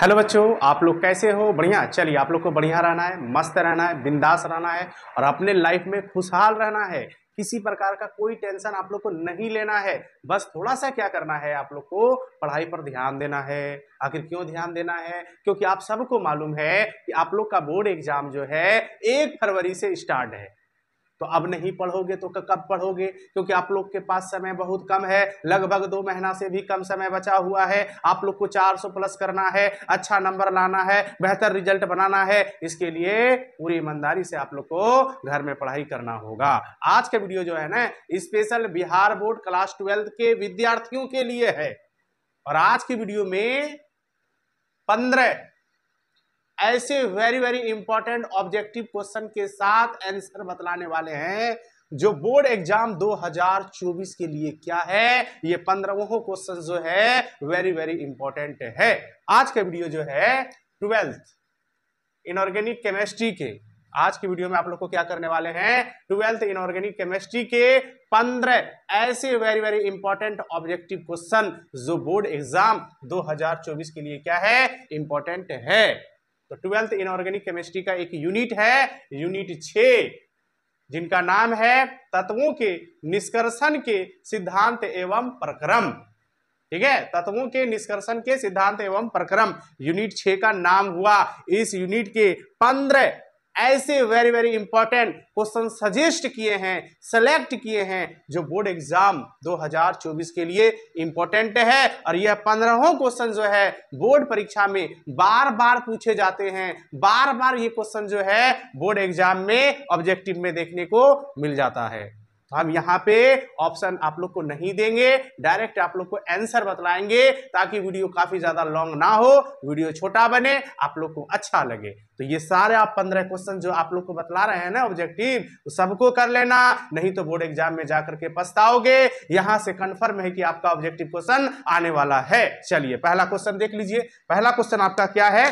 hello बच्चों आप लोग कैसे हो बढ़िया चलिए आप लोग को बढ़िया रहना है मस्त रहना है बिंदास रहना है और अपने लाइफ में खुशहाल रहना है किसी प्रकार का कोई टेंशन आप लोग को नहीं लेना है बस थोड़ा सा क्या करना है आप लोग को पढ़ाई पर ध्यान देना है आखिर क्यों ध्यान देना है क्योंकि आप सबको मालूम है कि आप लोग का बोर्ड एग्जाम जो है एक फरवरी से स्टार्ट है तो अब नहीं पढ़ोगे तो कब पढ़ोगे क्योंकि आप लोग के पास समय बहुत कम है लगभग दो महीना से भी कम समय बचा हुआ है आप लोग को 400 प्लस करना है अच्छा नंबर लाना है बेहतर रिजल्ट बनाना है इसके लिए पूरी ईमानदारी से आप लोग को घर में पढ़ाई करना होगा आज का वीडियो जो है ना special Bihar board class twelfth के विद्यार्थियों के लिए है और आज की वीडियो में पंद्रह ऐसे very very important objective question के साथ आंसर बतलाने वाले हैं जो बोर्ड एग्जाम 2024 के लिए क्या है ये पंद्रहों क्वेश्चन जो है वेरी वेरी इंपॉर्टेंट है आज का वीडियो जो है ट्वेल्थ इनऑर्गेनिक केमिस्ट्री के आज की वीडियो में आप लोग को क्या करने वाले हैं ट्वेल्थ इनऑर्गेनिक केमिस्ट्री के पंद्रह ऐसे very very important objective question जो बोर्ड एग्जाम 2024 के लिए क्या है इंपॉर्टेंट है तो ट्वेल्थ इनऑर्गेनिक केमिस्ट्री का एक यूनिट है यूनिट छ जिनका नाम है तत्वों के निष्कर्षण के सिद्धांत एवं प्रक्रम ठीक है तत्वों के निष्कर्षण के सिद्धांत एवं प्रक्रम यूनिट छ का नाम हुआ इस यूनिट के पंद्रह ऐसे very very important question suggest किए हैं सेलेक्ट किए हैं जो बोर्ड एग्जाम 2024 के लिए इंपॉर्टेंट है और यह पंद्रहों क्वेश्चन जो है बोर्ड परीक्षा में बार बार पूछे जाते हैं बार बार ये क्वेश्चन जो है बोर्ड एग्जाम में ऑब्जेक्टिव में देखने को मिल जाता है तो हम यहाँ पे ऑप्शन आप लोग को नहीं देंगे डायरेक्ट आप लोग को आंसर बतलाएंगे ताकि वीडियो काफी ज्यादा लॉन्ग ना हो वीडियो छोटा बने आप लोग को अच्छा लगे तो ये सारे आप पंद्रह क्वेश्चन जो आप लोग को बतला रहे हैं ना ऑब्जेक्टिव तो सबको कर लेना नहीं तो बोर्ड एग्जाम में जाकर के पछताओगे यहां से कंफर्म है कि आपका ऑब्जेक्टिव क्वेश्चन आने वाला है चलिए पहला क्वेश्चन देख लीजिए पहला क्वेश्चन आपका क्या है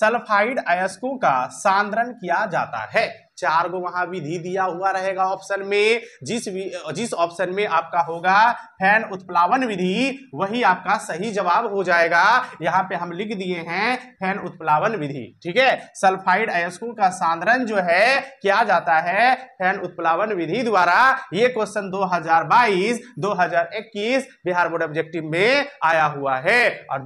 सल्फाइड अयस्कों का सांद्रण किया जाता है चार गो वहां विधि दिया हुआ रहेगा ऑप्शन में जिस जिस ऑप्शन में आपका होगा फैन उत्प्लावन विधि वही आपका सही जवाब हो जाएगा यहाँ पे हम लिख दिए हैं फैन उत्प्लावन विधि ठीक है सल्फाइड अयस्कों का साधारण जो है किया जाता है फैन उत्प्लावन विधि द्वारा ये क्वेश्चन 2022 2021 बिहार बोर्ड ऑब्जेक्टिव में आया हुआ है और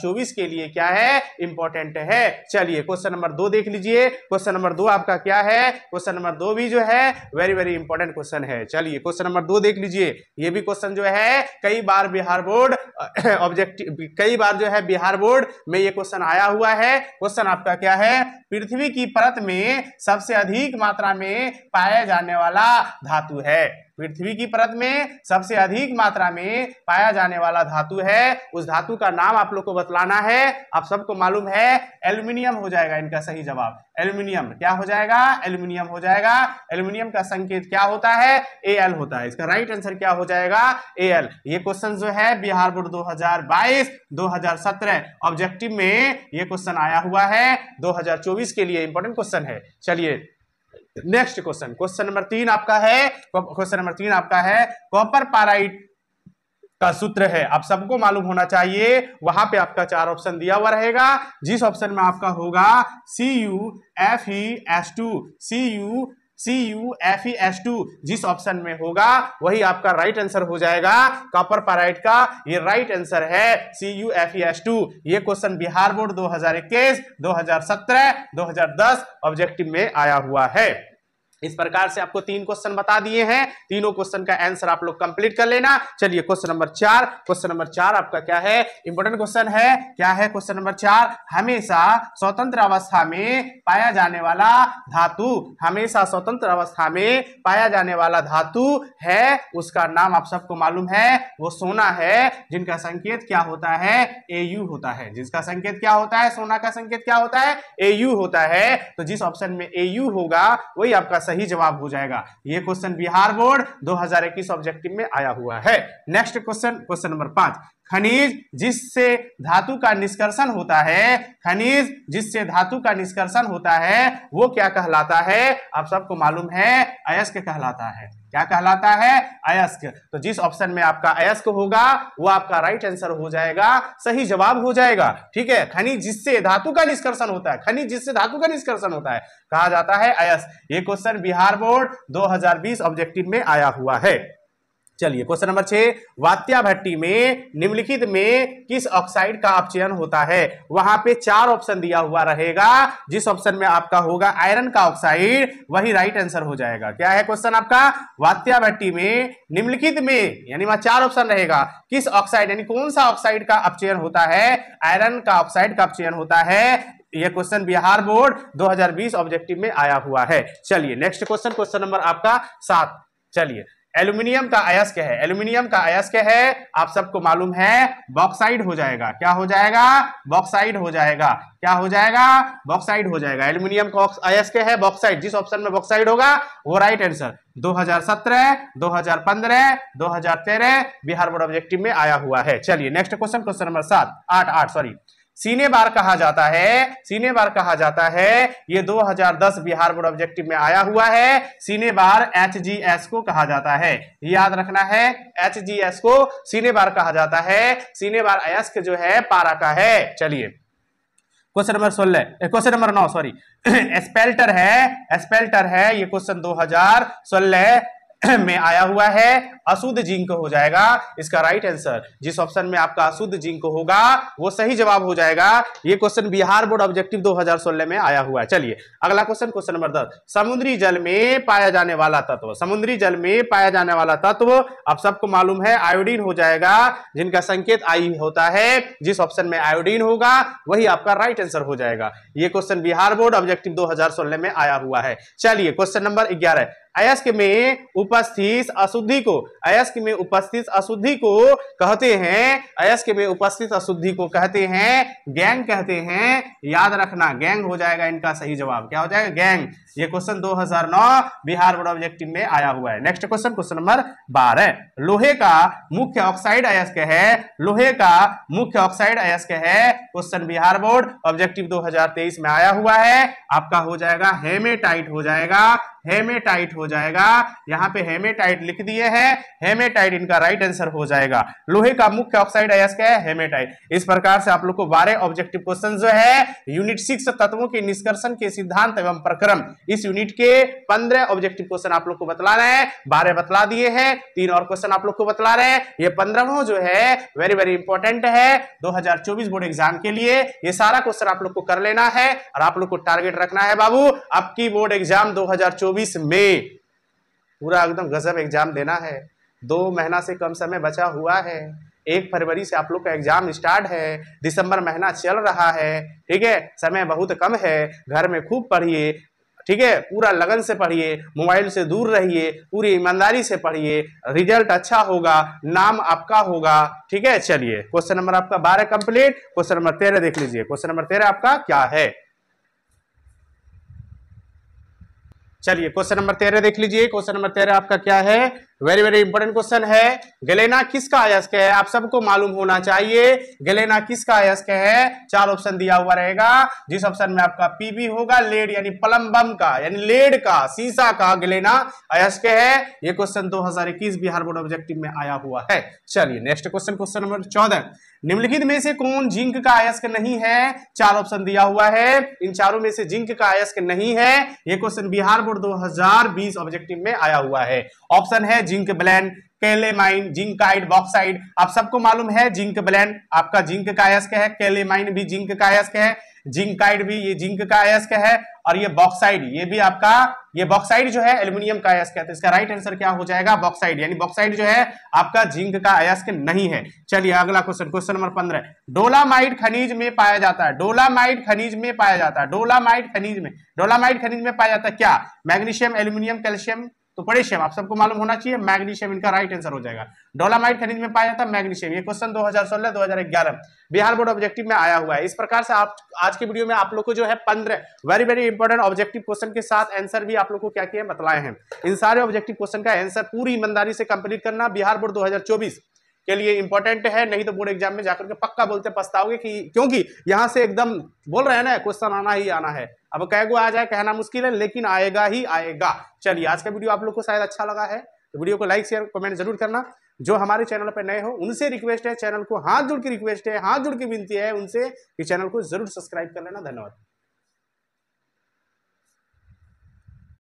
चौबीस के लिए क्या है इंपॉर्टेंट है चलिए क्वेश्चन नंबर दो देख लीजिए क्वेश्चन नंबर दो आपका क्या है क्वेश्चन नंबर दो भी जो है वेरी वेरी इंपॉर्टेंट क्वेश्चन है चलिए क्वेश्चन नंबर दो देख लीजिए ये भी क्वेश्चन जो है कई बार बिहार बोर्ड ऑब्जेक्टिव कई बार जो है बिहार बोर्ड में ये क्वेश्चन आया हुआ है क्वेश्चन आपका क्या है पृथ्वी की परत में सबसे अधिक मात्रा में पाया जाने वाला धातु है पृथ्वी की परत में सबसे अधिक मात्रा में पाया जाने वाला धातु है उस धातु का नाम आप लोग को बतलाना है आप सबको मालूम है एल्यूमिनियम हो जाएगा इनका सही जवाब एल्यूमिनियम क्या हो जाएगा एल्यूमिनियम हो जाएगा एल्यूमिनियम का संकेत क्या होता है ए एल होता है इसका राइट आंसर क्या हो जाएगा ए एल ये क्वेश्चन जो है बिहार बोर्ड 2022 2017 ऑब्जेक्टिव में ये क्वेश्चन आया हुआ है 2024 के लिए इंपॉर्टेंट क्वेश्चन है चलिए नेक्स्ट क्वेश्चन क्वेश्चन नंबर तीन आपका है क्वेश्चन नंबर तीन आपका है कॉपर पाराइट का सूत्र है आप सबको मालूम होना चाहिए वहां पे आपका चार ऑप्शन दिया हुआ रहेगा जिस ऑप्शन में आपका होगा C U F E S two C U C U F E S two जिस ऑप्शन में होगा वही आपका राइट आंसर हो जाएगा कॉपर पाराइट का ये राइट आंसर है C U F E S two ये क्वेश्चन बिहार बोर्ड 2021, 2017, 2010 ऑब्जेक्टिव में आया हुआ है इस प्रकार से आपको तीन क्वेश्चन बता दिए हैं तीनों क्वेश्चन का आंसर आप लोग कंप्लीट कर लेना चलिए क्वेश्चन नंबर चार क्वेश्चन नंबर चार आपका क्या है इंपोर्टेंट क्वेश्चन है क्या है क्वेश्चन नंबर चार हमेशा स्वतंत्र अवस्था में पाया जाने वाला धातु हमेशा स्वतंत्र अवस्था में पाया जाने वाला धातु है उसका नाम आप सबको मालूम है वो सोना है जिनका संकेत क्या होता है ए यू होता है जिसका संकेत क्या होता है सोना का संकेत क्या होता है ए यू होता है तो जिस ऑप्शन में ए होगा वही आपका सही जवाब हो जाएगा ये क्वेश्चन बिहार बोर्ड 2021 ऑब्जेक्टिव में आया हुआ है नेक्स्ट क्वेश्चन क्वेश्चन नंबर पांच खनिज जिससे धातु का निष्कर्षण होता है खनिज जिससे धातु का निष्कर्षण होता है वो क्या कहलाता है आप सबको मालूम है अयस्क कहलाता है क्या कहलाता है अयस्क तो जिस ऑप्शन में आपका अयस्क होगा वो आपका राइट आंसर हो जाएगा सही जवाब हो जाएगा ठीक है खनिज जिससे धातु का निष्कर्षण होता है खनिज जिससे धातु का निष्कर्षण होता है कहा जाता है अयस्क ये क्वेश्चन बिहार बोर्ड दो ऑब्जेक्टिव में आया हुआ है चलिए क्वेश्चन नंबर छह वात्या भट्टी में निम्नलिखित में किस ऑक्साइड का अपचयन होता है वहां पे चार ऑप्शन दिया हुआ रहेगा जिस ऑप्शन में आपका होगा आयरन का ऑक्साइड वही राइट आंसर हो जाएगा क्या है क्वेश्चन आपका वात्या भट्टी में निम्नलिखित में यानी वहां चार ऑप्शन रहेगा किस ऑक्साइड यानी कौन सा ऑक्साइड का अपचयन होता है आयरन का ऑक्साइड का अपचयन होता है यह क्वेश्चन बिहार बोर्ड 2020 ऑब्जेक्टिव में आया हुआ है चलिए नेक्स्ट क्वेश्चन क्वेश्चन नंबर आपका सात चलिए एल्यूमिनियम का अयस्क है एल्यूमिनियम का अयस्क है आप सबको मालूम है बॉक्साइड हो जाएगा क्या हो जाएगा बॉक्साइड हो जाएगा क्या हो जाएगा बॉक्साइड हो जाएगा एल्यूमिनियम का अयस्क है बॉक्साइड जिस ऑप्शन में बॉक्साइड होगा वो right answer 2017, 2015, 2013 Bihar board objective में आया हुआ है चलिए नेक्स्ट क्वेश्चन क्वेश्चन नंबर सात आठ आठ सॉरी सीने बार कहा जाता है सीने बार कहा जाता है ये 2010 बिहार बोर्ड ऑब्जेक्टिव में आया हुआ है सीने बार एच को कहा जाता है याद रखना है एच को सीने बार कहा जाता है सीने बार अयस्क जो है पारा का है चलिए क्वेश्चन नंबर सोलह क्वेश्चन नंबर नौ सॉरी स्पेल्टर है स्पेल्टर है ये क्वेश्चन 2016 में आया हुआ है अशुद्ध जिंक हो जाएगा इसका राइट आंसर जिस ऑप्शन में आपका अशुद्ध जिंक होगा वो सही जवाब हो जाएगा ये क्वेश्चन बिहार बोर्ड ऑब्जेक्टिव 2016 में आया हुआ है चलिए अगला क्वेश्चन क्वेश्चन नंबर दस समुद्री जल में पाया जाने वाला तत्व समुद्री जल में पाया जाने वाला तत्व आप सबको मालूम है आयोडीन हो जाएगा जिनका संकेत आई होता है जिस ऑप्शन में आयोडीन होगा वही आपका राइट आंसर हो जाएगा ये क्वेश्चन बिहार बोर्ड ऑब्जेक्टिव दो में आया हुआ है चलिए क्वेश्चन नंबर ग्यारह अयस्क में उपस्थित अशुद्धि को अयस्क में उपस्थित अशुद्धि को कहते हैं अयस्क में उपस्थित अशुद्धि को कहते हैं गैंग कहते हैं याद रखना गैंग हो जाएगा इनका सही जवाब क्या हो जाएगा गैंग ये क्वेश्चन 2009 बिहार बोर्ड ऑब्जेक्टिव में आया हुआ है नेक्स्ट क्वेश्चन क्वेश्चन नंबर बारह लोहे का मुख्य ऑक्साइड अयस्क है लोहे का मुख्य ऑक्साइड अयस्क है क्वेश्चन बिहार बोर्ड ऑब्जेक्टिव दो में आया हुआ है आपका हो जाएगा हेमेटाइट हो जाएगा हेमेटाइट हो जाएगा यहाँ पे हेमेटाइट लिख दिए है हेमेटाइट इनका राइट आंसर हो जाएगा लोहे का मुख्य ऑक्साइड अयस्क है हेमेटाइट इस प्रकार से आप लोग को बारह ऑब्जेक्टिव क्वेश्चन जो है यूनिट सिक्स तत्वों के निष्कर्षण के सिद्धांत एवं प्रक्रम इस यूनिट के पंद्रह ऑब्जेक्टिव क्वेश्चन आप लोग को बतला रहे हैं बारह बतला दिए है तीन और क्वेश्चन आप लोग को बतला रहे हैं ये पंद्रहों जो है वेरी वेरी इंपॉर्टेंट है 2024 बोर्ड एग्जाम के लिए ये सारा क्वेश्चन आप लोग को कर लेना है और आप लोग को टारगेट रखना है बाबू आपकी बोर्ड एग्जाम 2024 2024 में पूरा एकदम गजब एग्जाम देना है दो महीना से कम समय बचा हुआ है एक फरवरी से आप लोग का एग्जाम स्टार्ट है दिसंबर महीना चल रहा है ठीक है समय बहुत कम है घर में खूब पढ़िए ठीक है पूरा लगन से पढ़िए मोबाइल से दूर रहिए पूरी ईमानदारी से पढ़िए रिजल्ट अच्छा होगा नाम आपका होगा ठीक है चलिए क्वेश्चन नंबर आपका बारह कंप्लीट क्वेश्चन नंबर तेरह देख लीजिए क्वेश्चन नंबर तेरह आपका क्या है चलिए क्वेश्चन नंबर तेरह देख लीजिए क्वेश्चन नंबर तेरह आपका क्या है वेरी वेरी इंपॉर्टेंट क्वेश्चन है गलेना किसका अयस्क है आप सबको मालूम होना चाहिए गलेना किसका अयस्क है चार ऑप्शन दिया हुआ रहेगा जिस ऑप्शन में आपका पीबी होगा लेड यानी पलम्बम का यानी लेड का सीसा का गलेना अयस्क है ये क्वेश्चन 2021 बिहार बोर्ड ऑब्जेक्टिव में आया हुआ है चलिए नेक्स्ट क्वेश्चन क्वेश्चन नंबर चौदह निम्नलिखित में से कौन जिंक का अयस्क नहीं है चार ऑप्शन दिया हुआ है इन चारों में से जिंक का अयस्क नहीं है ये क्वेश्चन बिहार बोर्ड दो ऑब्जेक्टिव में आया हुआ है ऑप्शन है zinc blende calamine zincite bauxite आप सबको मालूम है जिंक ब्लैंड आपका जिंक का अयस्क है केलेमाइन भी जिंक का अयस्क है जिंकाइड भी ये जिंक का अयस्क है और ये बॉक्साइड ये भी आपका ये बॉक्साइड जो है एल्यूमिनियम का अयस्क है तो इसका राइट आंसर क्या हो जाएगा बॉक्साइड यानी बॉक्साइड जो है आपका जिंक का अयस्क नहीं है चलिए अगला क्वेश्चन क्वेश्चन नंबर पंद्रह डोलामाइड खनिज में पाया जाता है डोलामाइड खनिज में पाया जाता है डोलामाइड खनिज में डोलामाइड खनिज में पाया जाता है क्या मैग्नीशियम एल्यूमिनियम कैल्शियम तो पोटेशियम आप सबको मालूम होना चाहिए मैग्नीशियम इनका राइट आंसर हो जाएगा डोलामाइट खनिज में पाया जाता है मैग्नीशियम ये क्वेश्चन 2016 2011 बिहार बोर्ड ऑब्जेक्टिव में आया हुआ है इस प्रकार से आप आज की वीडियो में आप लोग को जो है पंद्रह very very important objective question के साथ आंसर भी आप लोग को क्या किया बतलाए हैं इन सारे ऑब्जेक्टिव क्वेश्चन का आंसर पूरी ईमानदारी से कंप्लीट करना बिहार बोर्ड दो के लिए इंपॉर्टेंट है नहीं तो बोर्ड एग्जाम में जाकर के पक्का बोलते पछताओगे कि क्योंकि यहाँ से एकदम बोल रहे हैं ना क्वेश्चन आना ही आना है अब कह गो आ जाए कहना मुश्किल है लेकिन आएगा ही आएगा चलिए आज का वीडियो आप लोग को शायद अच्छा लगा है तो वीडियो को लाइक शेयर कमेंट जरूर करना जो हमारे चैनल पर नए हो उनसे रिक्वेस्ट है चैनल को हाथ जुड़ के रिक्वेस्ट है हाथ जुड़ के विनती है उनसे कि चैनल को जरूर सब्सक्राइब कर लेना धन्यवाद